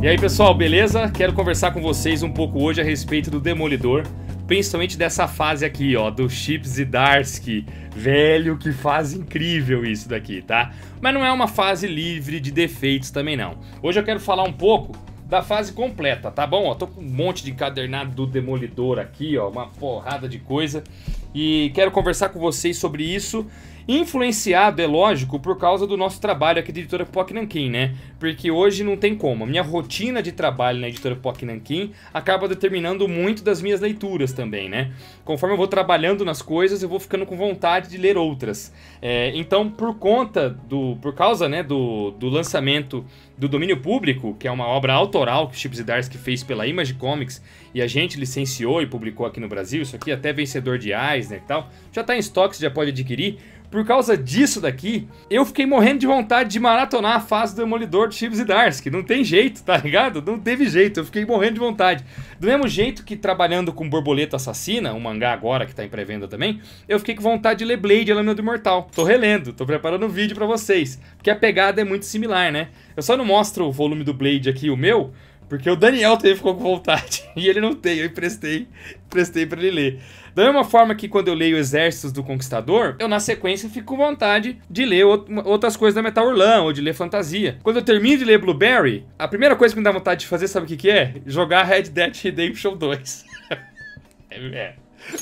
E aí pessoal, beleza? Quero conversar com vocês um pouco hoje a respeito do Demolidor, principalmente dessa fase aqui, ó, do Chips e Darsky, Velho, que fase incrível isso daqui, tá? Mas não é uma fase livre de defeitos também não. Hoje eu quero falar um pouco da fase completa, tá bom? Ó, tô com um monte de cadernado do Demolidor aqui, ó, uma porrada de coisa. E quero conversar com vocês sobre isso Influenciado, é lógico, por causa do nosso trabalho aqui de editora POC né? Porque hoje não tem como. A minha rotina de trabalho na editora POC acaba determinando muito das minhas leituras também, né? Conforme eu vou trabalhando nas coisas, eu vou ficando com vontade de ler outras. É, então, por conta do. por causa né, do, do lançamento do domínio público, que é uma obra autoral que o Chip Zdarsky fez pela Image Comics e a gente licenciou e publicou aqui no Brasil, isso aqui é até vencedor de Eisner e tal, já está em estoque, você já pode adquirir. Por causa disso daqui, eu fiquei morrendo de vontade de maratonar a fase do Demolidor de Chips e Darsk. Não tem jeito, tá ligado? Não teve jeito, eu fiquei morrendo de vontade. Do mesmo jeito que trabalhando com Borboleta Assassina, um mangá agora que tá em pré-venda também, eu fiquei com vontade de ler Blade, a Lâmina do Imortal. Tô relendo, tô preparando um vídeo para vocês, porque a pegada é muito similar, né? Eu só não mostro o volume do Blade aqui, o meu, porque o Daniel teve ficou com vontade e ele não tem, eu emprestei, emprestei para ele ler. Da então, mesma é forma que quando eu leio Exércitos do Conquistador, eu na sequência fico com vontade de ler outras coisas da Metal Urlan ou de ler fantasia. Quando eu termino de ler Blueberry, a primeira coisa que me dá vontade de fazer, sabe o que, que é? Jogar Red Dead Redemption 2. É, é.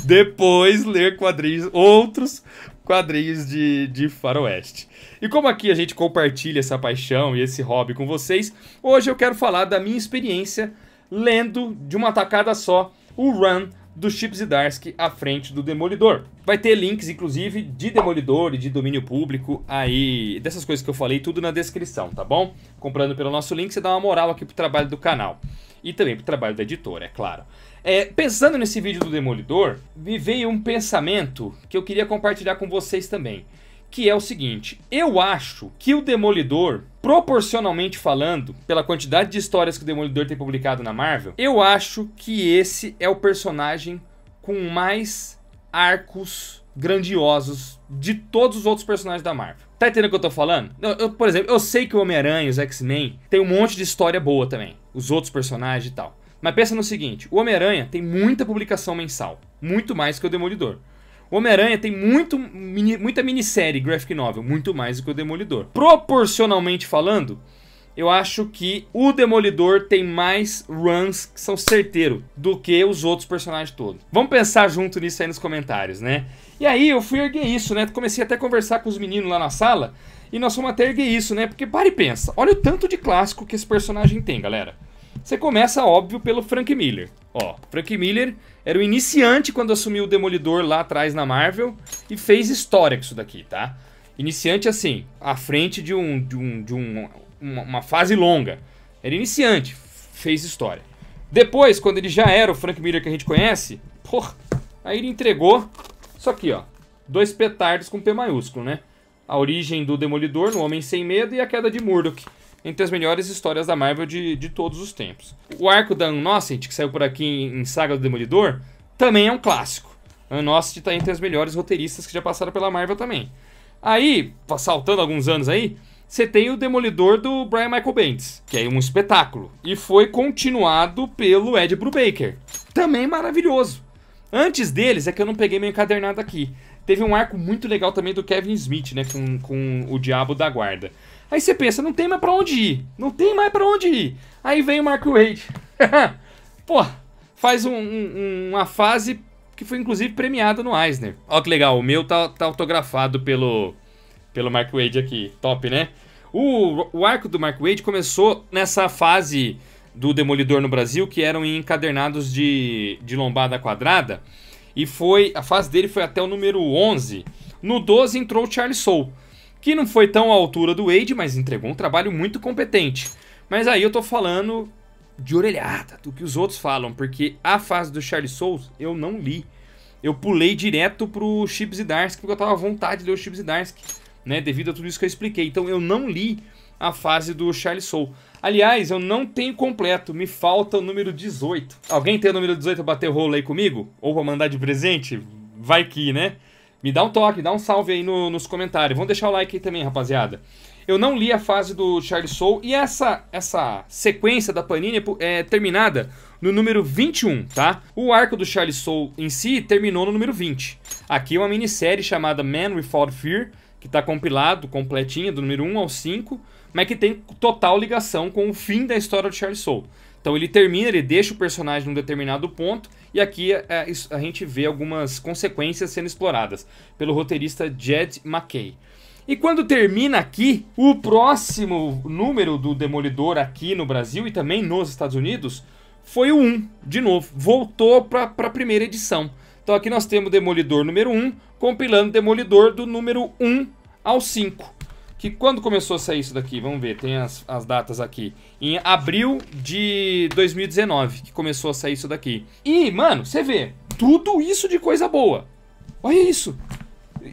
Depois ler quadrinhos, outros quadrinhos de, de faroeste. E como aqui a gente compartilha essa paixão e esse hobby com vocês, hoje eu quero falar da minha experiência lendo de uma tacada só o run do e Zdarsky à frente do Demolidor. Vai ter links, inclusive, de Demolidor e de domínio público aí, dessas coisas que eu falei, tudo na descrição, tá bom? Comprando pelo nosso link, você dá uma moral aqui pro trabalho do canal. E também pro trabalho da editora, é claro. É, pensando nesse vídeo do Demolidor, me veio um pensamento que eu queria compartilhar com vocês também. Que é o seguinte, eu acho que o Demolidor, proporcionalmente falando, pela quantidade de histórias que o Demolidor tem publicado na Marvel, eu acho que esse é o personagem com mais arcos grandiosos de todos os outros personagens da Marvel. Tá entendendo o que eu tô falando? Eu, eu, por exemplo, eu sei que o Homem-Aranha, os X-Men, tem um monte de história boa também. Os outros personagens e tal. Mas pensa no seguinte: o Homem-Aranha tem muita publicação mensal, muito mais que o Demolidor. O Homem-Aranha tem muito, mini, muita minissérie graphic novel, muito mais do que o Demolidor. Proporcionalmente falando, eu acho que o Demolidor tem mais runs que são certeiro do que os outros personagens todos. Vamos pensar junto nisso aí nos comentários, né? E aí eu fui erguer isso, né? Comecei até a conversar com os meninos lá na sala e nós fomos até erguer isso, né? Porque para e pensa, olha o tanto de clássico que esse personagem tem, galera. Você começa, óbvio, pelo Frank Miller. Ó, Frank Miller era o iniciante quando assumiu o Demolidor lá atrás na Marvel e fez história com isso daqui, tá? Iniciante, assim, à frente de, um, de, um, de um, uma, uma fase longa. Era iniciante, fez história. Depois, quando ele já era o Frank Miller que a gente conhece, porra, aí ele entregou. Só aqui, ó. Dois petardos com P maiúsculo, né? A origem do Demolidor no Homem Sem Medo e a queda de Murdoch entre as melhores histórias da Marvel de, de todos os tempos. O arco da Unnocent, que saiu por aqui em, Saga do Demolidor, também é um clássico. A Unnocent está entre as melhores roteiristas que já passaram pela Marvel também. Aí, saltando alguns anos aí, você tem o Demolidor do Brian Michael Bendis, que é um espetáculo. E foi continuado pelo Ed Brubaker. Também maravilhoso. Antes deles, é que eu não peguei meu encadernado aqui. Teve um arco muito legal também do Kevin Smith, né? Com, com o Diabo da Guarda. Aí você pensa, não tem mais pra onde ir. Não tem mais pra onde ir. Aí vem o Mark Wade. Pô, faz um, um, uma fase que foi inclusive premiada no Eisner. Ó que legal, o meu tá, tá autografado pelo, pelo Mark Wade aqui. Top, né? O, o arco do Mark Wade começou nessa fase do Demolidor no Brasil, que eram encadernados de, de lombada quadrada. E foi a fase dele foi até o número 11. No 12 entrou o Charles Soule que não foi tão à altura do Wade, mas entregou um trabalho muito competente. Mas aí eu tô falando de orelhada, do que os outros falam, porque a fase do Charlie Souls eu não li. Eu pulei direto pro Chips e Darsky, porque eu tava à vontade de ler o Chips e Darsky, né, devido a tudo isso que eu expliquei. Então eu não li a fase do Charlie Soul. Aliás, eu não tenho completo, me falta o número 18. Alguém tem o número 18 pra bater rolo aí comigo? Ou pra mandar de presente? Vai que, né? Me dá um toque, dá um salve aí no, nos comentários. Vamos deixar o like aí também, rapaziada. Eu não li a fase do Charles Soule e essa, essa sequência da Panini é, é terminada no número 21, tá? O arco do Charles Soule em si terminou no número 20. Aqui é uma minissérie chamada Man Without Fear, que tá compilado, completinha, do número 1 ao 5, mas que tem total ligação com o fim da história do Charles Soule. Então ele termina, ele deixa o personagem num determinado ponto e aqui é, a gente vê algumas consequências sendo exploradas pelo roteirista Jed McKay. E quando termina aqui, o próximo número do Demolidor aqui no Brasil e também nos Estados Unidos foi o 1, de novo, voltou para a primeira edição. Então aqui nós temos Demolidor número 1, compilando Demolidor do número 1 ao 5 que quando começou a sair isso daqui? Vamos ver, tem as, as datas aqui. Em abril de 2019 que começou a sair isso daqui. E, mano, você vê, tudo isso de coisa boa. Olha isso.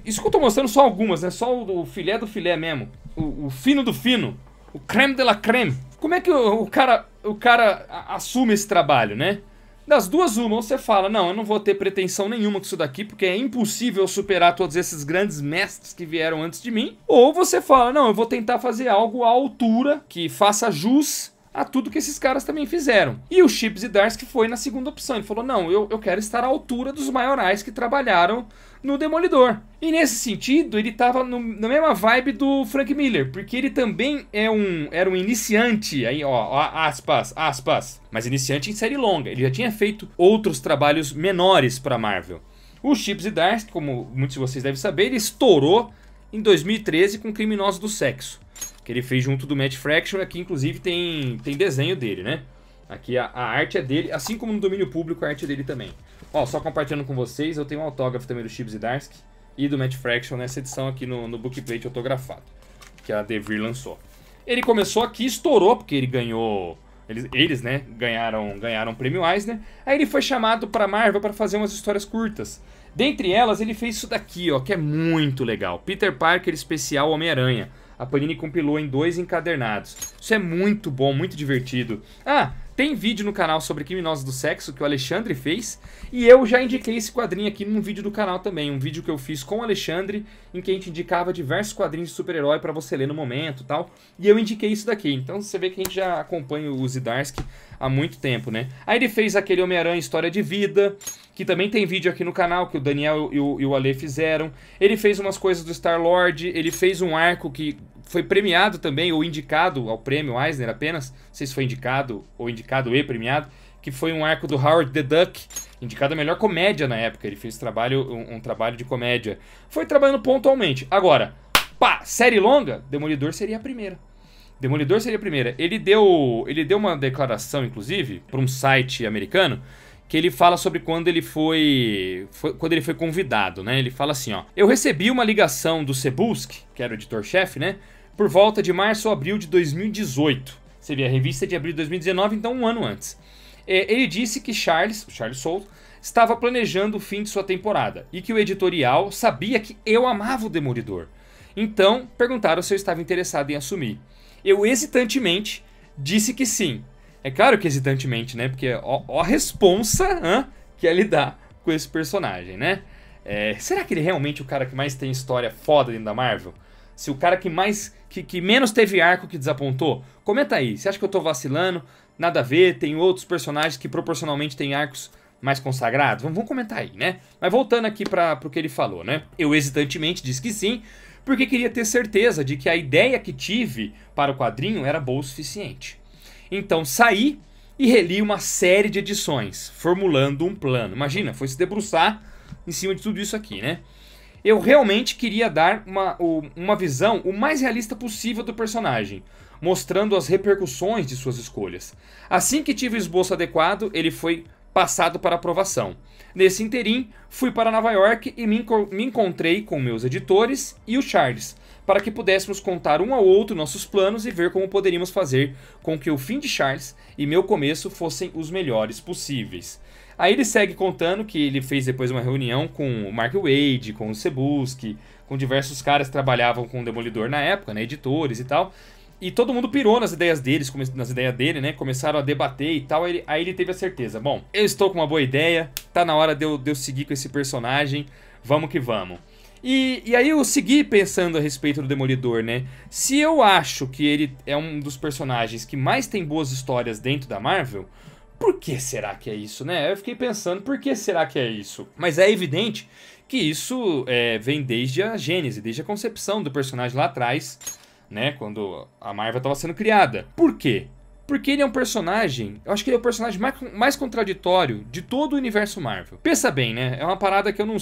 Isso que eu tô mostrando só algumas, né? Só o, o filé do filé mesmo. O, o, fino do fino. O creme de la creme. Como é que o, o cara, o cara assume esse trabalho, né? Das duas, uma, você fala, não, eu não vou ter pretensão nenhuma com isso daqui, porque é impossível superar todos esses grandes mestres que vieram antes de mim. Ou você fala, não, eu vou tentar fazer algo à altura, que faça jus a tudo que esses caras também fizeram. E o Chips e Darsk foi na segunda opção. Ele falou, não, eu, eu quero estar à altura dos maiorais que trabalharam no Demolidor. E nesse sentido, ele estava na mesma vibe do Frank Miller, porque ele também é um, era um iniciante, aí, ó, ó, aspas, aspas, mas iniciante em série longa. Ele já tinha feito outros trabalhos menores para Marvel. O Chips e Darcy, como muitos de vocês devem saber, ele estourou em 2013 com Criminosos do Sexo, que ele fez junto do Matt Fraction, aqui inclusive tem, tem desenho dele, né? Aqui a, a arte é dele, assim como no domínio público a arte é dele também. Ó, só compartilhando com vocês, eu tenho um autógrafo também do Chibs e Darsk e do Matt Fraction nessa edição aqui no, no bookplate autografado, que a Devir lançou. Ele começou aqui, estourou, porque ele ganhou. Eles, eles né, ganharam ganharam o prêmio Eisner. Aí ele foi chamado para Marvel para fazer umas histórias curtas. Dentre elas, ele fez isso daqui, ó, que é muito legal. Peter Parker Especial Homem-Aranha. A Panini compilou em dois encadernados. Isso é muito bom, muito divertido. Ah, tem vídeo no canal sobre criminosos do sexo que o Alexandre fez e eu já indiquei esse quadrinho aqui num vídeo do canal também, um vídeo que eu fiz com o Alexandre em que a gente indicava diversos quadrinhos de super-herói para você ler no momento, tal. E eu indiquei isso daqui. Então você vê que a gente já acompanha o Zidarsky há muito tempo, né? Aí ele fez aquele Homem-Aranha História de Vida, que também tem vídeo aqui no canal que o Daniel e o, e o Ale fizeram. Ele fez umas coisas do Star-Lord, ele fez um arco que foi premiado também, ou indicado ao prêmio Eisner apenas, não sei se foi indicado, ou indicado e premiado, que foi um arco do Howard the Duck, indicado a melhor comédia na época. Ele fez trabalho, um, um trabalho de comédia. Foi trabalhando pontualmente. Agora, pá, série longa, Demolidor seria a primeira. Demolidor seria a primeira. Ele deu, ele deu uma declaração, inclusive, para um site americano, que ele fala sobre quando ele foi, foi, quando ele foi convidado, né? Ele fala assim, ó: "Eu recebi uma ligação do Sebusk, que era o editor-chefe, né? Por volta de março ou abril de 2018. Seria a revista é de abril de 2019, então um ano antes. É, ele disse que Charles, o Charles Souto, estava planejando o fim de sua temporada e que o editorial sabia que eu amava o Demolidor. Então, perguntaram se eu estava interessado em assumir. Eu hesitantemente disse que sim, é claro que hesitantemente, né? Porque é ó, ó a responsa que ele é dá com esse personagem, né? É, será que ele é realmente o cara que mais tem história foda dentro da Marvel? Se o cara que mais. Que, que menos teve arco que desapontou? Comenta aí. Você acha que eu tô vacilando? Nada a ver, tem outros personagens que proporcionalmente têm arcos mais consagrados? Vamos, vamos comentar aí, né? Mas voltando aqui para o que ele falou, né? Eu hesitantemente disse que sim, porque queria ter certeza de que a ideia que tive para o quadrinho era boa o suficiente. Então saí e reli uma série de edições, formulando um plano. Imagina, foi se debruçar em cima de tudo isso aqui, né? Eu realmente queria dar uma, uma visão o mais realista possível do personagem, mostrando as repercussões de suas escolhas. Assim que tive o esboço adequado, ele foi passado para aprovação. Nesse interim, fui para Nova York e me, enco me encontrei com meus editores e o Charles, para que pudéssemos contar um ao outro nossos planos e ver como poderíamos fazer com que o fim de Charles e meu começo fossem os melhores possíveis. Aí ele segue contando que ele fez depois uma reunião com o Mark Wade, com o Sebuski, com diversos caras que trabalhavam com o Demolidor na época, né, editores e tal. E todo mundo pirou nas ideias deles, nas ideias dele, né? Começaram a debater e tal. Aí ele, aí ele teve a certeza: bom, eu estou com uma boa ideia, tá na hora de eu, de eu seguir com esse personagem, vamos que vamos. E, e aí eu segui pensando a respeito do Demolidor, né? Se eu acho que ele é um dos personagens que mais tem boas histórias dentro da Marvel, por que será que é isso, né? Eu fiquei pensando, por que será que é isso? Mas é evidente que isso é, vem desde a gênese, desde a concepção do personagem lá atrás, né? Quando a Marvel estava sendo criada. Por quê? porque ele é um personagem, eu acho que ele é o personagem mais, mais contraditório de todo o universo Marvel. Pensa bem, né? É uma parada que eu não.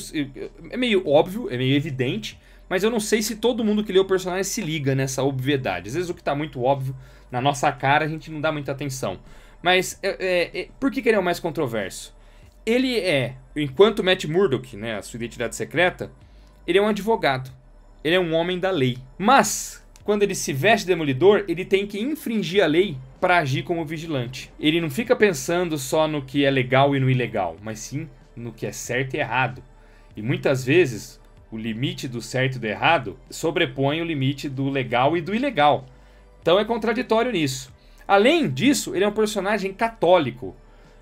É meio óbvio, é meio evidente, mas eu não sei se todo mundo que lê o personagem se liga nessa obviedade. Às vezes o que tá muito óbvio na nossa cara a gente não dá muita atenção. Mas é, é, é por que, que ele é o mais controverso? Ele é, enquanto Matt Murdock, né, a sua identidade secreta, ele é um advogado. Ele é um homem da lei. Mas quando ele se veste de demolidor, ele tem que infringir a lei para agir como vigilante. Ele não fica pensando só no que é legal e no ilegal, mas sim no que é certo e errado. E muitas vezes o limite do certo e do errado sobrepõe o limite do legal e do ilegal. Então é contraditório nisso. Além disso, ele é um personagem católico.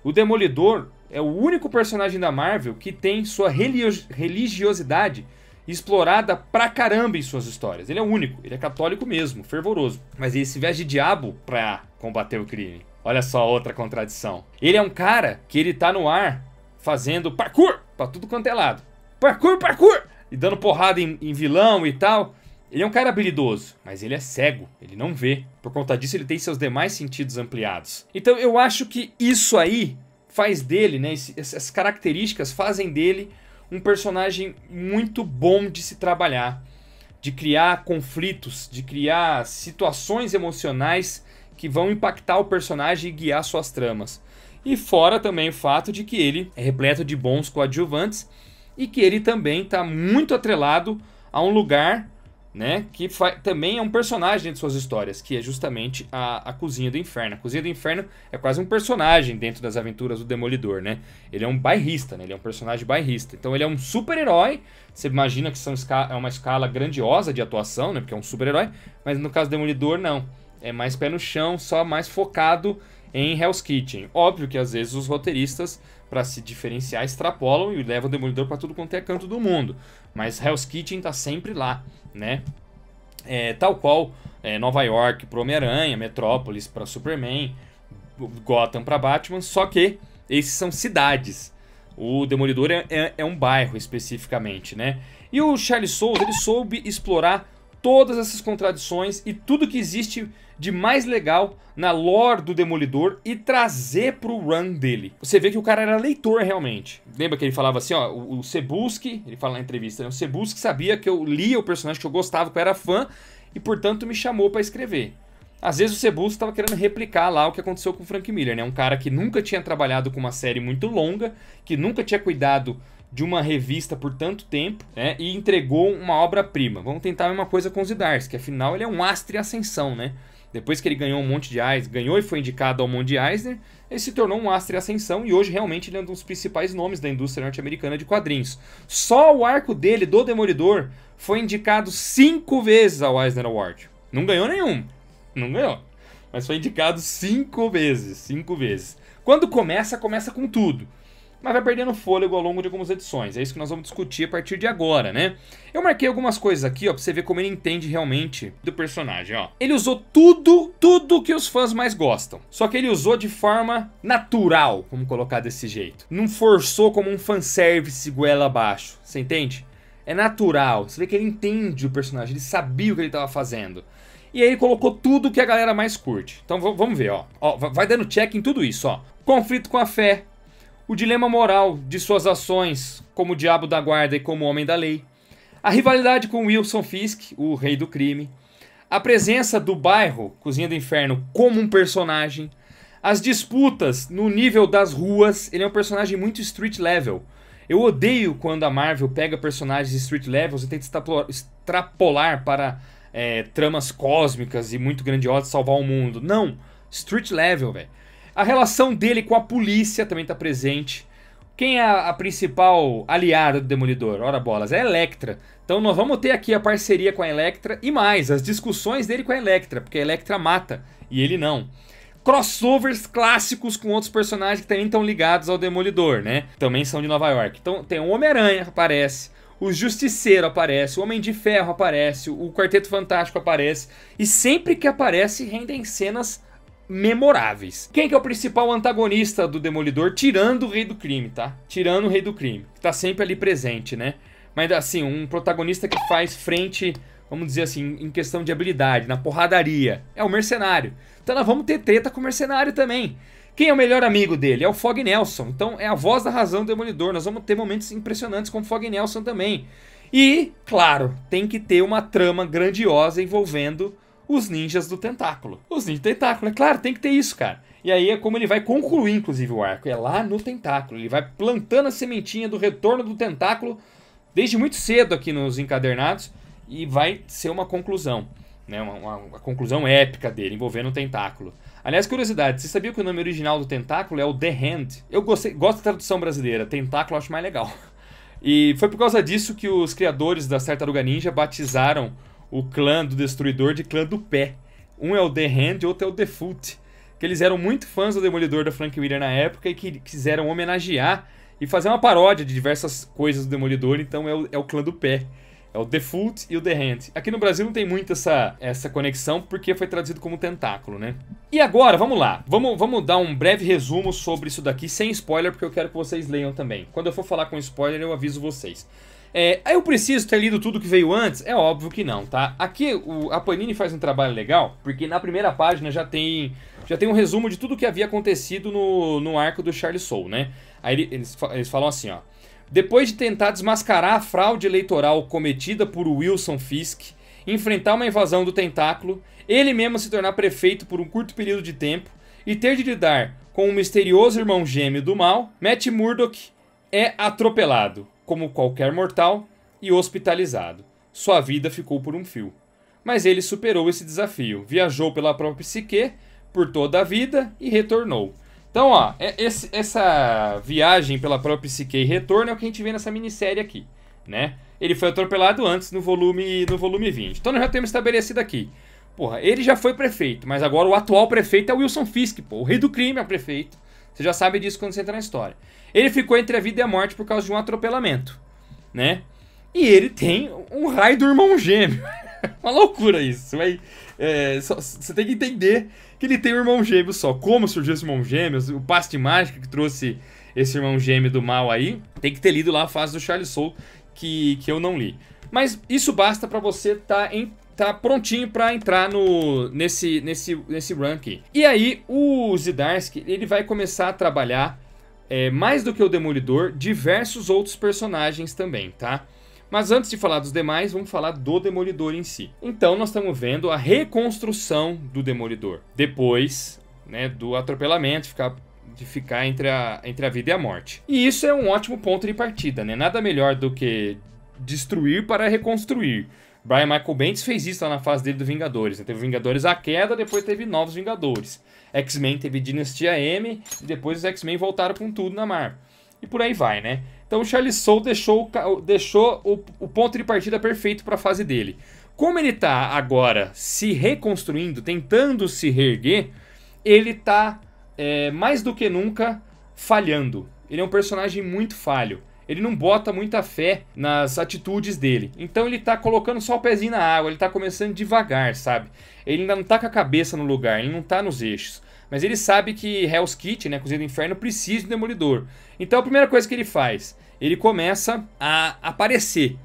O Demolidor é o único personagem da Marvel que tem sua religiosidade explorada pra caramba em suas histórias. Ele é único, ele é católico mesmo, fervoroso. Mas ele se veste de diabo pra combater o crime. Olha só outra contradição. Ele é um cara que ele tá no ar fazendo parkour pra tudo quanto é lado. Parkour, parkour! E dando porrada em, em vilão e tal. Ele é um cara habilidoso, mas ele é cego, ele não vê. Por conta disso, ele tem seus demais sentidos ampliados. Então eu acho que isso aí faz dele, né? Essas características fazem dele um personagem muito bom de se trabalhar, de criar conflitos, de criar situações emocionais que vão impactar o personagem e guiar suas tramas. E fora também o fato de que ele é repleto de bons coadjuvantes e que ele também está muito atrelado a um lugar né? Que também é um personagem dentro de suas histórias, que é justamente a, a Cozinha do Inferno. A Cozinha do Inferno é quase um personagem dentro das aventuras do Demolidor, né? Ele é um bairrista, né? Ele é um personagem bairrista. Então ele é um super-herói. Você imagina que são é uma escala grandiosa de atuação, né? Porque é um super-herói. Mas no caso do Demolidor, não. É mais pé no chão, só mais focado em Hell's Kitchen. Óbvio que às vezes os roteiristas, para se diferenciar, extrapolam e levam o Demolidor para tudo quanto é canto do mundo. Mas Hell's Kitchen tá sempre lá, né? É, tal qual é, Nova York para Homem-Aranha, Metrópolis para Superman, Gotham para Batman, só que esses são cidades. O Demolidor é, é, é um bairro especificamente, né? E o Charles Souza ele soube explorar todas essas contradições e tudo que existe de mais legal na lore do Demolidor e trazer pro run dele. Você vê que o cara era leitor realmente. Lembra que ele falava assim, ó, o, Sebuski, ele fala na entrevista, né? o Sebuski sabia que eu lia o personagem que eu gostava, que eu era fã e portanto me chamou para escrever. Às vezes o Sebuski estava querendo replicar lá o que aconteceu com o Frank Miller, né? Um cara que nunca tinha trabalhado com uma série muito longa, que nunca tinha cuidado de uma revista por tanto tempo né, e entregou uma obra-prima. Vamos tentar a mesma coisa com o que afinal ele é um astre ascensão, né? Depois que ele ganhou um monte de Eisner, ganhou e foi indicado ao Monte Eisner, ele se tornou um astre ascensão e hoje realmente ele é um dos principais nomes da indústria norte-americana de quadrinhos. Só o arco dele, do Demolidor, foi indicado cinco vezes ao Eisner Award. Não ganhou nenhum, não ganhou, mas foi indicado cinco vezes, cinco vezes. Quando começa, começa com tudo mas vai perdendo fôlego ao longo de algumas edições. É isso que nós vamos discutir a partir de agora, né? Eu marquei algumas coisas aqui, ó, pra você ver como ele entende realmente do personagem, ó. Ele usou tudo, tudo que os fãs mais gostam. Só que ele usou de forma natural, vamos colocar desse jeito. Não forçou como um fanservice goela abaixo, você entende? É natural, você vê que ele entende o personagem, ele sabia o que ele estava fazendo. E aí ele colocou tudo que a galera mais curte. Então vamos ver, ó. ó vai dando check em tudo isso, ó. Conflito com a fé, o dilema moral de suas ações como diabo da guarda e como homem da lei, a rivalidade com Wilson Fisk, o rei do crime, a presença do bairro Cozinha do Inferno como um personagem, as disputas no nível das ruas, ele é um personagem muito street level. Eu odeio quando a Marvel pega personagens de street levels e tenta extrapolar para é, tramas cósmicas e muito grandiosas salvar o mundo. Não, street level, velho. A relação dele com a polícia também está presente. Quem é a principal aliada do Demolidor? Ora bolas, é a Electra. Então nós vamos ter aqui a parceria com a Electra e mais, as discussões dele com a Electra, porque a Electra mata e ele não. Crossovers clássicos com outros personagens que também estão ligados ao Demolidor, né? Também são de Nova York. Então tem o Homem-Aranha que aparece, o Justiceiro aparece, o Homem de Ferro aparece, o Quarteto Fantástico aparece. E sempre que aparece, rendem cenas memoráveis. Quem que é o principal antagonista do Demolidor, tirando o Rei do Crime, tá? Tirando o Rei do Crime, que tá sempre ali presente, né? Mas assim, um protagonista que faz frente, vamos dizer assim, em questão de habilidade, na porradaria, é o mercenário. Então nós vamos ter treta com o mercenário também. Quem é o melhor amigo dele? É o Fog Nelson. Então é a voz da razão do Demolidor. Nós vamos ter momentos impressionantes com o Fog Nelson também. E, claro, tem que ter uma trama grandiosa envolvendo os ninjas do tentáculo. Os ninjas do tentáculo, é claro, tem que ter isso, cara. E aí é como ele vai concluir, inclusive, o arco. É lá no tentáculo. Ele vai plantando a sementinha do retorno do tentáculo desde muito cedo aqui nos encadernados. E vai ser uma conclusão. Né? Uma, uma, uma conclusão épica dele, envolvendo o tentáculo. Aliás, curiosidade, você sabia que o nome original do tentáculo é o The Hand? Eu gostei, gosto da tradução brasileira, tentáculo eu acho mais legal. E foi por causa disso que os criadores da Tartaruga Ninja batizaram o clã do Destruidor de clã do pé. Um é o The Hand, outro é o The Foot. Que eles eram muito fãs do Demolidor da Frank Miller na época e que quiseram homenagear e fazer uma paródia de diversas coisas do Demolidor, então é o, é o clã do pé. É o The Foot e o The Hand. Aqui no Brasil não tem muito essa, essa conexão, porque foi traduzido como tentáculo, né? E agora, vamos lá. Vamos, vamos dar um breve resumo sobre isso daqui, sem spoiler, porque eu quero que vocês leiam também. Quando eu for falar com spoiler, eu aviso vocês. É, eu preciso ter lido tudo que veio antes? É óbvio que não, tá? Aqui o, a Panini faz um trabalho legal, porque na primeira página já tem já tem um resumo de tudo que havia acontecido no, no arco do Charles Soule, né? Aí eles, eles falam assim, ó. Depois de tentar desmascarar a fraude eleitoral cometida por Wilson Fisk, enfrentar uma invasão do tentáculo, ele mesmo se tornar prefeito por um curto período de tempo e ter de lidar com o um misterioso irmão gêmeo do mal, Matt Murdock é atropelado como qualquer mortal, e hospitalizado. Sua vida ficou por um fio. Mas ele superou esse desafio, viajou pela própria psique por toda a vida e retornou. Então, ó, é, esse, essa viagem pela própria psique e retorno é o que a gente vê nessa minissérie aqui, né? Ele foi atropelado antes no volume no volume 20. Então, nós já temos estabelecido aqui. Porra, ele já foi prefeito, mas agora o atual prefeito é o Wilson Fisk, pô, o rei do crime é o prefeito. Você já sabe disso quando você entra na história. Ele ficou entre a vida e a morte por causa de um atropelamento, né? E ele tem um raio do irmão gêmeo. Uma loucura isso. Mas, é, só, você tem que entender que ele tem um irmão gêmeo só. Como surgiu esse irmão gêmeo, o passe de mágica que trouxe esse irmão gêmeo do mal aí. Tem que ter lido lá a fase do Charles Soule que, que eu não li. Mas isso basta para você estar tá em tá prontinho para entrar no nesse nesse nesse ranking. E aí o Zidarsky, ele vai começar a trabalhar é, mais do que o Demolidor, diversos outros personagens também, tá? Mas antes de falar dos demais, vamos falar do Demolidor em si. Então nós estamos vendo a reconstrução do Demolidor. Depois né, do atropelamento, ficar, de ficar entre a, entre a vida e a morte. E isso é um ótimo ponto de partida, né? Nada melhor do que destruir para reconstruir. Brian Michael Bendis fez isso lá na fase dele do Vingadores. Né? Teve Vingadores à queda, depois teve Novos Vingadores. X-Men teve Dinastia M, e depois os X-Men voltaram com tudo na Marvel. E por aí vai, né? Então o Charles Soule deixou, deixou o, o ponto de partida perfeito para a fase dele. Como ele está agora se reconstruindo, tentando se reerguer, ele está é, mais do que nunca falhando. Ele é um personagem muito falho ele não bota muita fé nas atitudes dele. Então ele tá colocando só o pezinho na água, ele tá começando devagar, sabe? Ele ainda não tá com a cabeça no lugar, ele não tá nos eixos. Mas ele sabe que Hell's Kitchen, né, Cozinha do Inferno, precisa de um Demolidor. Então a primeira coisa que ele faz, ele começa a aparecer.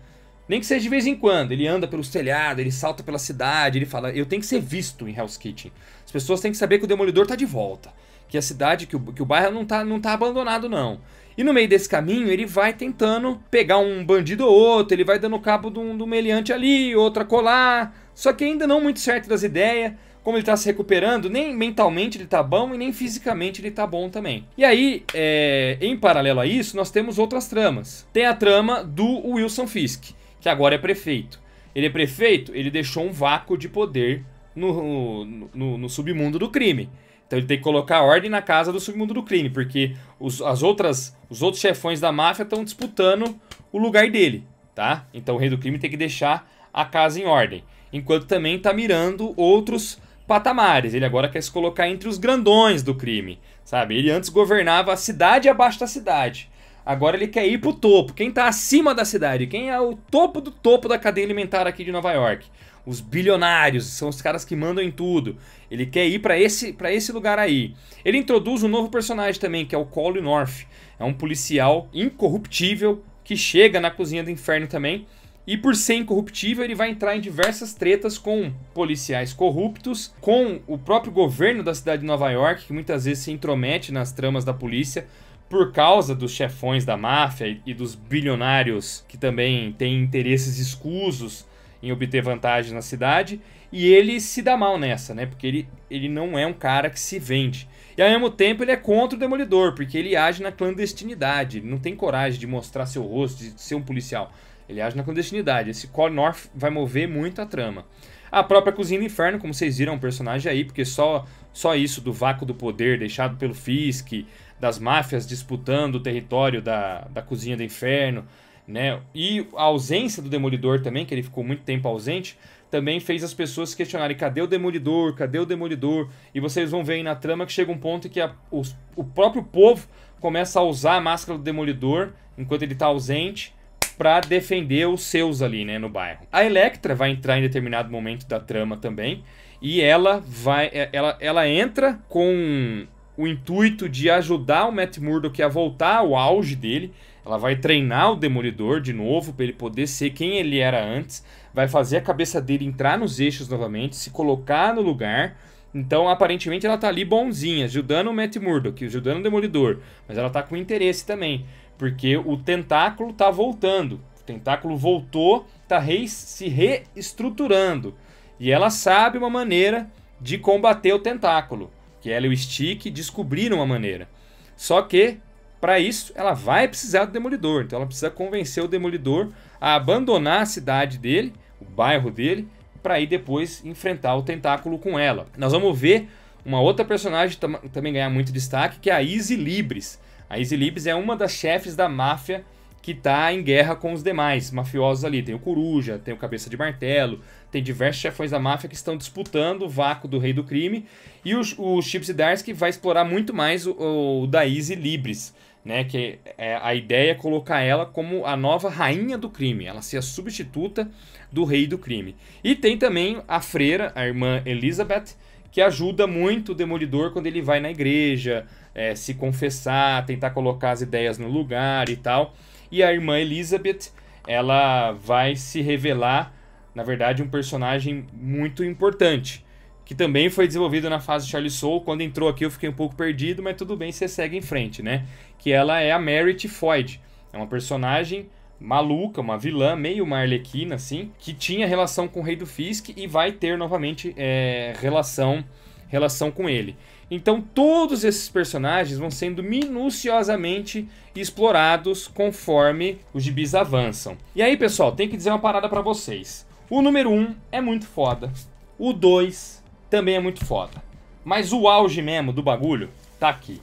Nem que seja de vez em quando, ele anda pelos telhados, ele salta pela cidade, ele fala: Eu tenho que ser visto em Hell's Kitchen. As pessoas têm que saber que o Demolidor tá de volta que a cidade, que o, que o bairro não tá, não tá abandonado, não. E no meio desse caminho, ele vai tentando pegar um bandido ou outro, ele vai dando cabo de um, de um meliante ali, outra colar. Só que ainda não muito certo das ideias. Como ele tá se recuperando, nem mentalmente ele tá bom e nem fisicamente ele tá bom também. E aí, é, em paralelo a isso, nós temos outras tramas. Tem a trama do Wilson Fisk, que agora é prefeito. Ele é prefeito, ele deixou um vácuo de poder no, no, no submundo do crime. Então ele tem que colocar ordem na casa do submundo do crime, porque os, as outras, os outros chefões da máfia estão disputando o lugar dele, tá? Então o rei do crime tem que deixar a casa em ordem. Enquanto também está mirando outros patamares. Ele agora quer se colocar entre os grandões do crime, sabe? Ele antes governava a cidade abaixo da cidade. Agora ele quer ir pro topo. Quem tá acima da cidade? Quem é o topo do topo da cadeia alimentar aqui de Nova York? os bilionários, são os caras que mandam em tudo. Ele quer ir para esse, pra esse lugar aí. Ele introduz um novo personagem também, que é o Cole North. É um policial incorruptível que chega na cozinha do inferno também. E por ser incorruptível, ele vai entrar em diversas tretas com policiais corruptos, com o próprio governo da cidade de Nova York, que muitas vezes se intromete nas tramas da polícia por causa dos chefões da máfia e dos bilionários que também têm interesses escusos em obter vantagem na cidade. E ele se dá mal nessa, né? Porque ele, ele não é um cara que se vende. E ao mesmo tempo ele é contra o Demolidor, porque ele age na clandestinidade. Ele não tem coragem de mostrar seu rosto, de ser um policial. Ele age na clandestinidade. Esse Core North vai mover muito a trama. A própria Cozinha do Inferno, como vocês viram, é um personagem aí, porque só, só isso do vácuo do poder deixado pelo Fisk, das máfias disputando o território da, da Cozinha do Inferno, né? E a ausência do Demolidor também, que ele ficou muito tempo ausente, também fez as pessoas questionarem: cadê o Demolidor? Cadê o Demolidor? E vocês vão ver aí na trama que chega um ponto em que a, os, o próprio povo começa a usar a máscara do Demolidor enquanto ele está ausente para defender os seus ali, né, no bairro. A Electra vai entrar em determinado momento da trama também, e ela vai é, ela, ela entra com o intuito de ajudar o Matt Murdock a voltar ao auge dele, ela vai treinar o Demolidor de novo para ele poder ser quem ele era antes, vai fazer a cabeça dele entrar nos eixos novamente, se colocar no lugar. Então, aparentemente, ela tá ali bonzinha, ajudando o Matt Murdock, ajudando o Demolidor. Mas ela tá com interesse também, porque o tentáculo tá voltando. O tentáculo voltou, tá re se reestruturando. E ela sabe uma maneira de combater o tentáculo. Que ela e o Stick descobriram uma maneira. Só que para isso, ela vai precisar do demolidor. Então ela precisa convencer o demolidor a abandonar a cidade dele, o bairro dele, para ir depois enfrentar o tentáculo com ela. Nós vamos ver uma outra personagem tam também ganhar muito destaque, que é a Easy Libres. A Easy Libres é uma das chefes da máfia que está em guerra com os demais mafiosos ali. Tem o Coruja, tem o Cabeça de Martelo, tem diversos chefões da máfia que estão disputando o vácuo do Rei do Crime. E o, o Chip Zdarsky vai explorar muito mais o, o da Easy Libres né? Que é, a ideia é colocar ela como a nova rainha do crime, ela ser a substituta do rei do crime. E tem também a freira, a irmã Elizabeth, que ajuda muito o Demolidor quando ele vai na igreja, é, se confessar, tentar colocar as ideias no lugar e tal. E a irmã Elizabeth, ela vai se revelar, na verdade, um personagem muito importante que também foi desenvolvido na fase Charlie Soul. Quando entrou aqui eu fiquei um pouco perdido, mas tudo bem, você segue em frente, né? Que ela é a Merit Foyd. É uma personagem maluca, uma vilã, meio uma arlequina, assim, que tinha relação com o Rei do Fisk e vai ter novamente é, relação, relação com ele. Então todos esses personagens vão sendo minuciosamente explorados conforme os gibis avançam. E aí, pessoal, tem que dizer uma parada para vocês. O número 1 um é muito foda. O 2 também é muito foda. Mas o auge mesmo do bagulho tá aqui.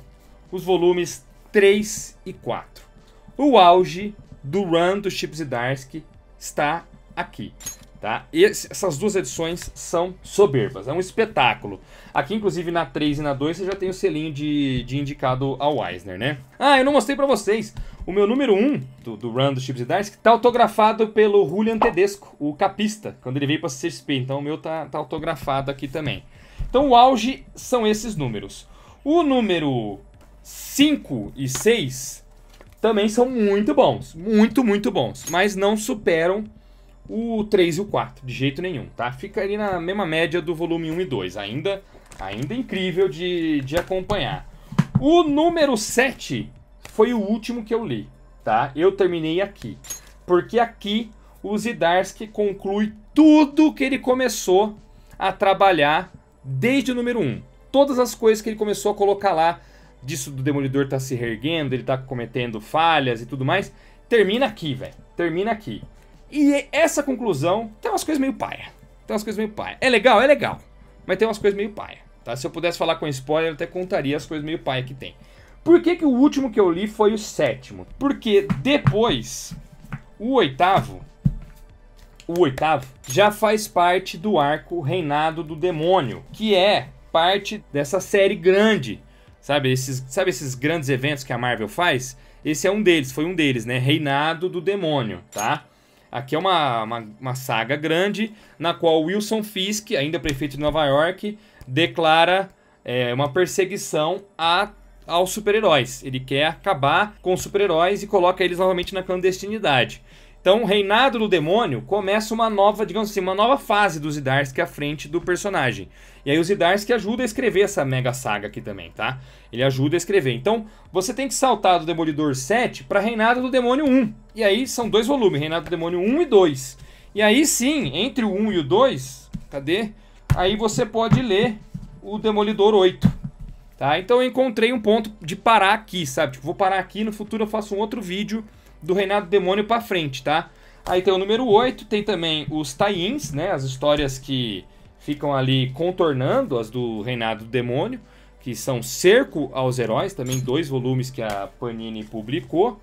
Os volumes 3 e 4. O auge do run do Chips e Darsky está aqui. Tá? essas duas edições são soberbas, é um espetáculo. Aqui, inclusive, na 3 e na 2, você já tem o selinho de, de indicado ao Eisner, né? Ah, eu não mostrei para vocês. O meu número 1 um, do, do Run do Chips e Darsk tá autografado pelo Julian Tedesco, o capista, quando ele veio pra CSP. Então o meu tá, tá autografado aqui também. Então o auge são esses números. O número 5 e 6 também são muito bons. Muito, muito bons. Mas não superam o 3 e o 4, de jeito nenhum, tá? Fica ali na mesma média do volume 1 e 2, ainda, ainda incrível de, de acompanhar. O número 7 foi o último que eu li, tá? Eu terminei aqui, porque aqui o Zidarsky conclui tudo que ele começou a trabalhar desde o número 1. Todas as coisas que ele começou a colocar lá, disso do Demolidor tá se reerguendo, ele tá cometendo falhas e tudo mais, termina aqui, velho, termina aqui. E essa conclusão tem umas coisas meio paia. Tem umas coisas meio paia. É legal? É legal. Mas tem umas coisas meio paia. Tá? Se eu pudesse falar com spoiler, eu até contaria as coisas meio paia que tem. Por que, que o último que eu li foi o sétimo? Porque depois, o oitavo, o oitavo, já faz parte do arco Reinado do Demônio, que é parte dessa série grande. Sabe esses, sabe esses grandes eventos que a Marvel faz? Esse é um deles, foi um deles, né? Reinado do Demônio, tá? Aqui é uma, uma, uma saga grande na qual Wilson Fisk, ainda prefeito de Nova York, declara é, uma perseguição a aos super-heróis. Ele quer acabar com os super-heróis e coloca eles novamente na clandestinidade. Então, o reinado do demônio começa uma nova, digamos assim, uma nova fase do Zidarsky à é frente do personagem. E aí o Zidarsky ajuda a escrever essa mega saga aqui também, tá? Ele ajuda a escrever. Então, você tem que saltar do Demolidor 7 para Reinado do Demônio 1. E aí são dois volumes, Reinado do Demônio 1 e 2. E aí sim, entre o 1 e o 2, cadê? Aí você pode ler o Demolidor 8. Tá? Então eu encontrei um ponto de parar aqui, sabe? Tipo, vou parar aqui, no futuro eu faço um outro vídeo do Reinado do Demônio para frente, tá? Aí tem o número 8, tem também os tie-ins, né? As histórias que ficam ali contornando as do Reinado do Demônio, que são Cerco aos Heróis, também dois volumes que a Panini publicou.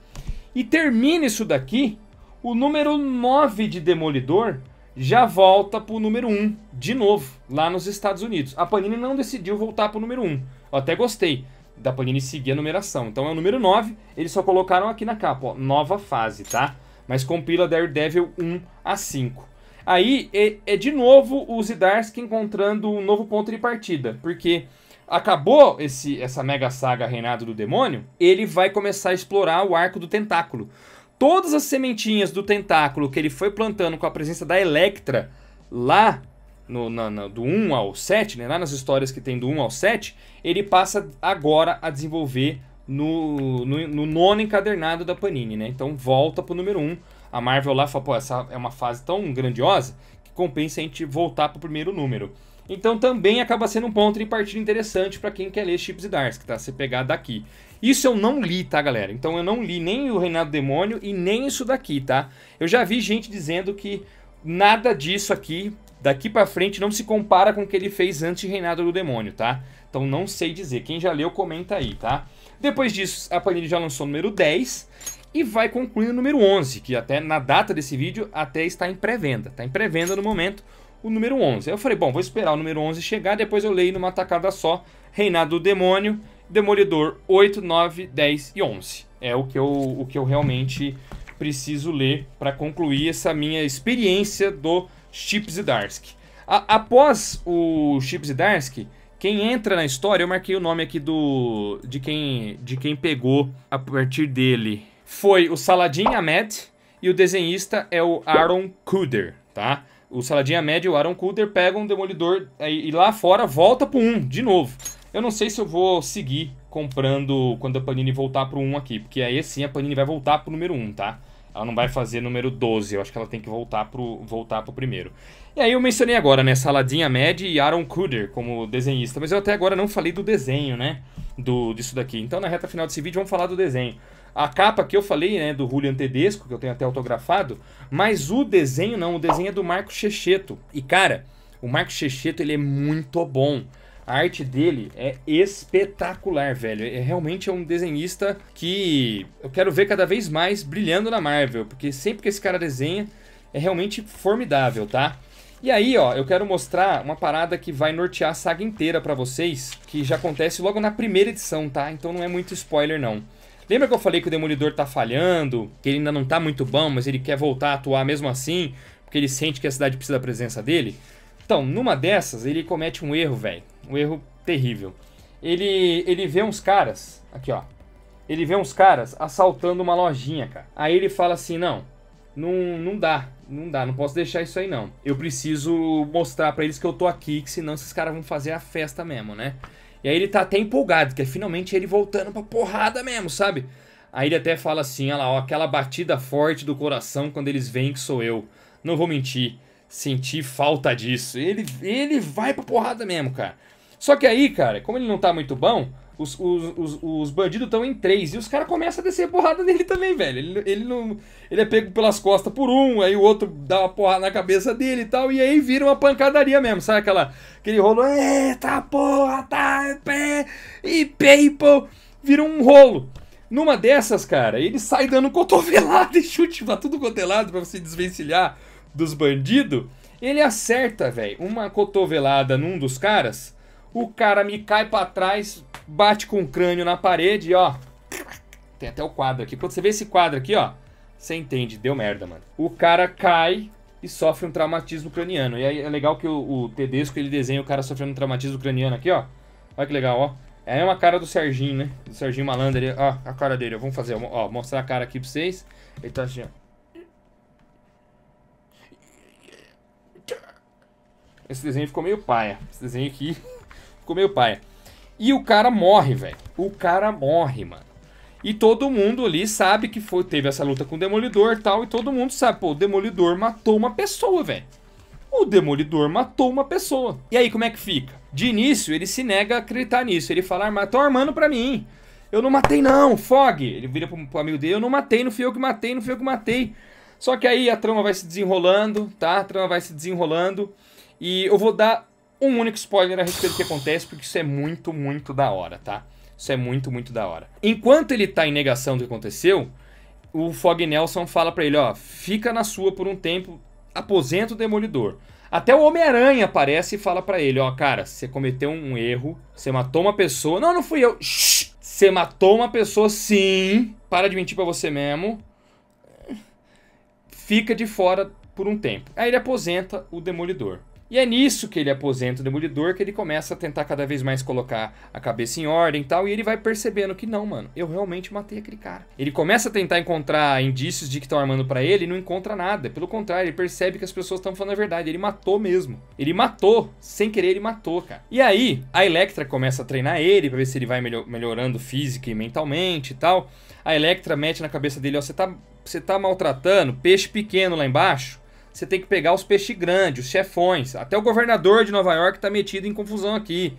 E termina isso daqui, o número 9 de Demolidor já volta pro número 1, de novo, lá nos Estados Unidos. A Panini não decidiu voltar pro número 1. Eu até gostei da Panini seguir a numeração. Então é o número 9, eles só colocaram aqui na capa, ó, nova fase, tá? Mas compila Daredevil 1 a 5. Aí é, é de novo o Zidarsk encontrando um novo ponto de partida, porque acabou esse, essa mega saga Reinado do Demônio, ele vai começar a explorar o arco do tentáculo. Todas as sementinhas do tentáculo que ele foi plantando com a presença da Electra lá no, na, do 1 ao 7, né? lá nas histórias que tem do 1 ao 7, ele passa agora a desenvolver no, no, no nono encadernado da Panini, né? Então volta pro número 1. A Marvel lá fala, pô, essa é uma fase tão grandiosa que compensa a gente voltar pro primeiro número. Então também acaba sendo um ponto de partida interessante para quem quer ler Chips e Darsk, tá? Você pegar daqui. Isso eu não li, tá, galera? Então eu não li nem o Reinado Demônio e nem isso daqui, tá? Eu já vi gente dizendo que nada disso aqui Daqui para frente não se compara com o que ele fez antes de Reinado do Demônio, tá? Então não sei dizer. Quem já leu, comenta aí, tá? Depois disso, a Panini já lançou o número 10 e vai concluir o número 11, que até na data desse vídeo até está em pré-venda. Está em pré-venda no momento o número 11. Aí eu falei, bom, vou esperar o número 11 chegar, depois eu leio numa tacada só Reinado do Demônio, Demolidor 8, 9, 10 e 11. É o que eu, o que eu realmente preciso ler para concluir essa minha experiência do Chips e Darsk. A, após o Chips e Darsk, quem entra na história, eu marquei o nome aqui do de quem de quem pegou a partir dele. Foi o Saladin Ahmed e o desenhista é o Aaron Kuder, tá? O Saladin Ahmed e o Aaron Kuder pegam o Demolidor e, e lá fora volta pro 1 de novo. Eu não sei se eu vou seguir comprando quando a Panini voltar pro 1 aqui, porque aí sim a Panini vai voltar pro número 1, tá? Ela não vai fazer número 12, eu acho que ela tem que voltar pro, voltar pro primeiro. E aí eu mencionei agora, né, saladinha Ahmed e Aaron Kuder como desenhista, mas eu até agora não falei do desenho, né, do, disso daqui. Então na reta final desse vídeo vamos falar do desenho. A capa que eu falei, né, do Julian Tedesco, que eu tenho até autografado, mas o desenho não, o desenho é do Marco Checheto. E cara, o Marco Checheto ele é muito bom. A arte dele é espetacular, velho. É realmente é um desenhista que eu quero ver cada vez mais brilhando na Marvel, porque sempre que esse cara desenha é realmente formidável, tá? E aí, ó, eu quero mostrar uma parada que vai nortear a saga inteira para vocês, que já acontece logo na primeira edição, tá? Então não é muito spoiler não. Lembra que eu falei que o Demolidor tá falhando, que ele ainda não tá muito bom, mas ele quer voltar a atuar mesmo assim, porque ele sente que a cidade precisa da presença dele? Então, numa dessas, ele comete um erro, velho. Um erro terrível. Ele, ele vê uns caras. Aqui, ó. Ele vê uns caras assaltando uma lojinha, cara. Aí ele fala assim: não, não, não dá, não dá, não posso deixar isso aí não. Eu preciso mostrar para eles que eu tô aqui, que senão esses caras vão fazer a festa mesmo, né? E aí ele tá até empolgado, que é finalmente ele voltando pra porrada mesmo, sabe? Aí ele até fala assim: olha lá, ó, aquela batida forte do coração quando eles veem que sou eu. Não vou mentir sentir falta disso. Ele, ele vai pra porrada mesmo, cara. Só que aí, cara, como ele não tá muito bom, os, os, os, os bandidos estão em três. E os caras começam a descer porrada nele também, velho. Ele, ele, não, ele é pego pelas costas por um, aí o outro dá uma porrada na cabeça dele e tal. E aí vira uma pancadaria mesmo, sabe? Aquela, aquele rolo, eita porra, tá, é pé, e people. Vira um rolo. Numa dessas, cara, ele sai dando cotovelada e chute pra tudo cotelado é pra você desvencilhar dos bandidos, ele acerta, velho, uma cotovelada num dos caras. O cara me cai para trás, bate com o crânio na parede, ó. Tem até o quadro aqui. Quando você vê esse quadro aqui, ó, você entende, deu merda, mano. O cara cai e sofre um traumatismo craniano. E aí é legal que o, o Tedesco ele desenha o cara sofrendo um traumatismo craniano aqui, ó. Olha que legal, ó. É uma cara do Serginho, né? Do Serginho Malandro, ali. ó, a cara dele. Vamos fazer, ó, mostrar a cara aqui pra vocês. Ele tá assim, ó. Esse desenho ficou meio paia. Esse desenho aqui ficou meio paia. E o cara morre, velho. O cara morre, mano. E todo mundo ali sabe que foi, teve essa luta com o Demolidor e tal. E todo mundo sabe, pô, o Demolidor matou uma pessoa, velho. O Demolidor matou uma pessoa. E aí, como é que fica? De início, ele se nega a acreditar nisso. Ele fala, matou armando pra mim. Eu não matei não, Fog. Ele vira pro, pro amigo dele, eu não matei, não fui eu que matei, não fui eu que matei. Só que aí a trama vai se desenrolando, tá? A trama vai se desenrolando. E eu vou dar um único spoiler a respeito do que acontece, porque isso é muito, muito da hora, tá? Isso é muito, muito da hora. Enquanto ele tá em negação do que aconteceu, o Fog Nelson fala para ele, ó, fica na sua por um tempo, aposenta o Demolidor. Até o Homem-Aranha aparece e fala para ele, ó, cara, você cometeu um erro, você matou uma pessoa. Não, não fui eu. Shhh. Você matou uma pessoa, sim. Para de mentir pra você mesmo. Fica de fora por um tempo. Aí ele aposenta o Demolidor. E é nisso que ele aposenta o Demolidor, que ele começa a tentar cada vez mais colocar a cabeça em ordem e tal, e ele vai percebendo que não, mano, eu realmente matei aquele cara. Ele começa a tentar encontrar indícios de que estão armando para ele e não encontra nada. Pelo contrário, ele percebe que as pessoas estão falando a verdade, ele matou mesmo. Ele matou, sem querer ele matou, cara. E aí, a Electra começa a treinar ele para ver se ele vai melhorando física e mentalmente e tal. A Electra mete na cabeça dele, ó, você tá, você tá maltratando peixe pequeno lá embaixo? você tem que pegar os peixes grandes, os chefões. Até o governador de Nova York tá metido em confusão aqui.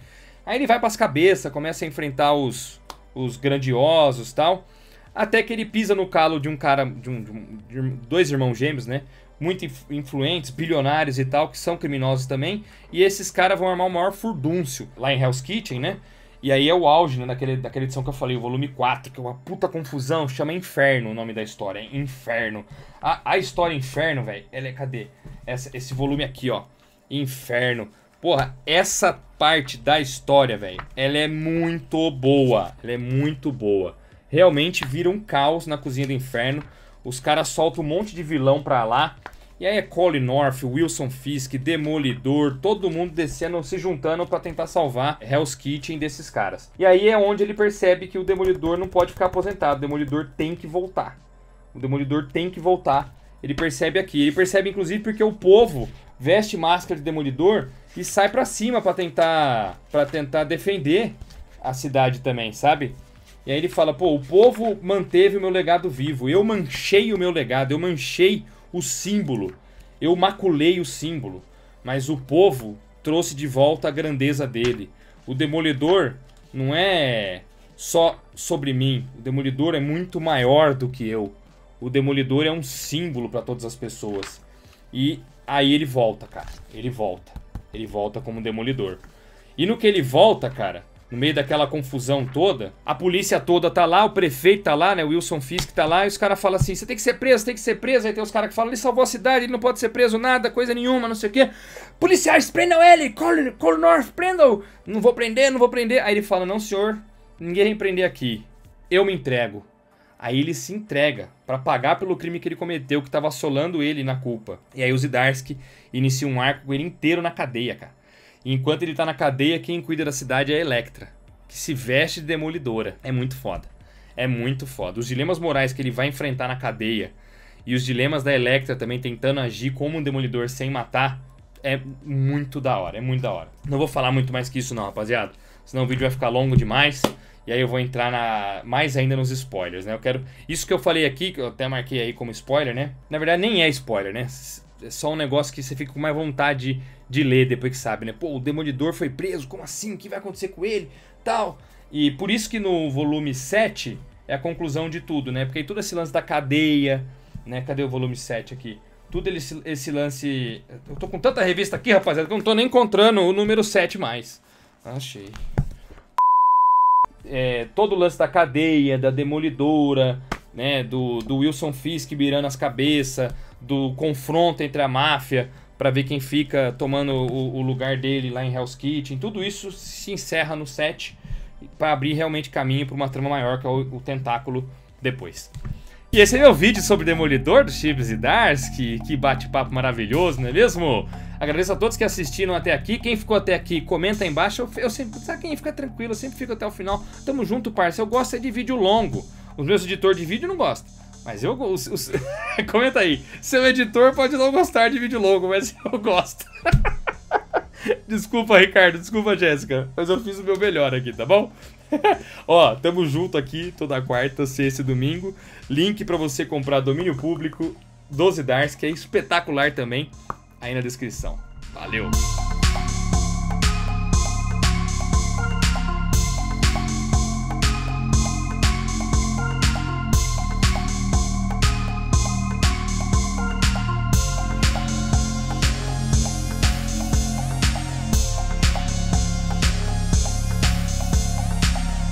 Aí ele vai para as cabeças, começa a enfrentar os, os grandiosos tal. Até que ele pisa no calo de um cara, de, um, de, um, de dois irmãos gêmeos, né? Muito influentes, bilionários e tal, que são criminosos também. E esses caras vão armar o maior furdúncio lá em Hell's Kitchen, né? E aí é o auge, né, daquele, daquela edição que eu falei, o volume 4, que é uma puta confusão, chama Inferno o nome da história, é Inferno. A, a história Inferno, velho, ela é, cadê? Essa, esse volume aqui, ó, Inferno. Porra, essa parte da história, velho, ela é muito boa, ela é muito boa. Realmente vira um caos na Cozinha do Inferno, os caras soltam um monte de vilão pra lá, e aí é Cole North, Wilson Fisk, Demolidor, todo mundo descendo, se juntando para tentar salvar Hell's Kitchen desses caras. E aí é onde ele percebe que o Demolidor não pode ficar aposentado, o Demolidor tem que voltar. O Demolidor tem que voltar. Ele percebe aqui, ele percebe inclusive porque o povo veste máscara de Demolidor e sai para cima para tentar para tentar defender a cidade também, sabe? E aí ele fala: "Pô, o povo manteve o meu legado vivo. Eu manchei o meu legado, eu manchei o símbolo. Eu maculei o símbolo, mas o povo trouxe de volta a grandeza dele. O demolidor não é só sobre mim. O demolidor é muito maior do que eu. O demolidor é um símbolo para todas as pessoas. E aí ele volta, cara. Ele volta. Ele volta como demolidor. E no que ele volta, cara, no meio daquela confusão toda, a polícia toda tá lá, o prefeito tá lá, né? O Wilson Fisk tá lá, e os caras falam assim: você tem que ser preso, tem que ser preso. Aí tem os caras que falam: ele salvou a cidade, ele não pode ser preso, nada, coisa nenhuma, não sei o quê. Policiais, prendam ele, Call, North, prendam! Não vou prender, não vou prender. Aí ele fala: não, senhor, ninguém vai prender aqui. Eu me entrego. Aí ele se entrega para pagar pelo crime que ele cometeu, que estava assolando ele na culpa. E aí o Zidarsky inicia um arco com ele inteiro na cadeia, cara enquanto ele tá na cadeia, quem cuida da cidade é a Electra, que se veste de demolidora. É muito foda. É muito foda. Os dilemas morais que ele vai enfrentar na cadeia e os dilemas da Electra também tentando agir como um demolidor sem matar é muito da hora, é muito da hora. Não vou falar muito mais que isso não, rapaziada, senão o vídeo vai ficar longo demais. E aí eu vou entrar na mais ainda nos spoilers, né? Eu quero isso que eu falei aqui, que eu até marquei aí como spoiler, né? Na verdade nem é spoiler, né? é só um negócio que você fica com mais vontade de ler depois que sabe, né? Pô, o Demolidor foi preso, como assim? O que vai acontecer com ele? Tal. E por isso que no volume 7 é a conclusão de tudo, né? Porque aí todo esse lance da cadeia, né? Cadê o volume 7 aqui? Tudo esse lance. Eu tô com tanta revista aqui, rapaziada, que eu não tô nem encontrando o número 7 mais. Achei. É, todo o lance da cadeia, da demolidora, né? Do, do Wilson Fisk virando as cabeças do confronto entre a máfia para ver quem fica tomando o, o, lugar dele lá em Hell's Kitchen. Tudo isso se encerra no set para abrir realmente caminho para uma trama maior que é o, o, Tentáculo depois. E esse é meu vídeo sobre Demolidor dos Chips e Darsky. Que bate-papo maravilhoso, não é mesmo? Agradeço a todos que assistiram até aqui. Quem ficou até aqui, comenta aí embaixo. Eu, eu sempre, sabe quem fica tranquilo, eu sempre fico até o final. Tamo junto, parceiro. Eu gosto é de vídeo longo. Os meus editores de vídeo não gostam. Mas eu. Os, comenta aí. Seu editor pode não gostar de vídeo longo, mas eu gosto. desculpa, Ricardo. Desculpa, Jéssica. Mas eu fiz o meu melhor aqui, tá bom? Ó, tamo junto aqui toda quarta, sexta e domingo. Link para você comprar domínio público 12 Dars, que é espetacular também, aí na descrição. Valeu!